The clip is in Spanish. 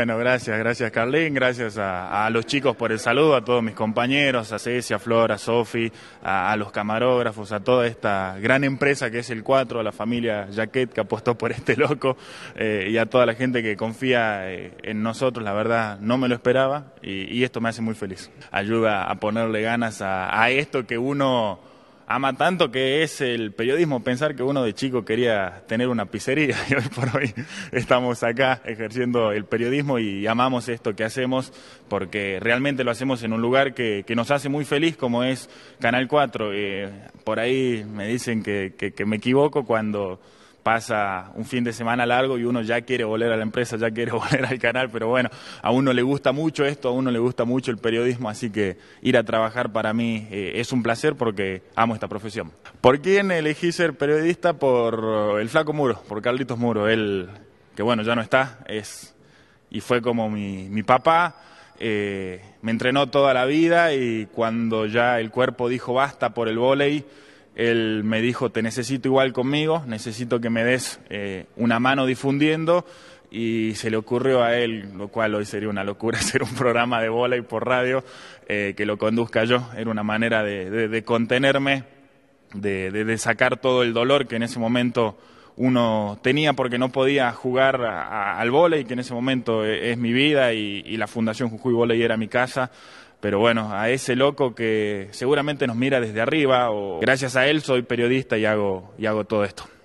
Bueno, gracias, gracias Carlín, gracias a, los chicos por el saludo, a todos mis compañeros, a Cecia, a Flor, a Sofi, a, los camarógrafos, a toda esta gran empresa que es el 4, a la familia Jaquet que apostó por este loco eh, y a toda la gente que confía eh, en nosotros, la verdad no me lo esperaba y, esto me hace muy feliz. Ayuda a ponerle ganas a esto que uno ama tanto que es el periodismo. Pensar que uno de chico quería tener una pizzería y hoy por hoy estamos acá ejerciendo el periodismo y amamos esto que hacemos porque realmente lo hacemos en un lugar que, nos hace muy feliz como es Canal 4. y eh, por ahí me dicen que me equivoco cuando pasa un fin de semana largo y uno ya quiere volver a la empresa, ya quiere volver al canal, pero bueno, a uno le gusta mucho esto, a uno le gusta mucho el periodismo, así que ir a trabajar para mí eh, es un placer porque amo esta profesión. ¿Por quién elegí ser periodista? Por el flaco Muro, por Carlitos Muro, él que bueno, ya no está, es y fue como mi, papá, eh, me entrenó toda la vida y cuando ya el cuerpo dijo basta por el vóley, él me dijo, te necesito igual conmigo, necesito que me des eh, una mano difundiendo. Y se le ocurrió a él, lo cual hoy sería una locura hacer un programa de vóley por radio, eh, que lo conduzca yo. Era una manera de, contenerme, de, sacar todo el dolor que en ese momento uno tenía porque no podía jugar al volei, que en ese momento eh, es, mi vida y, la Fundación Jujuy Volei era mi casa pero bueno, a ese loco que seguramente nos mira desde arriba, o gracias a él soy periodista y hago, y hago todo esto.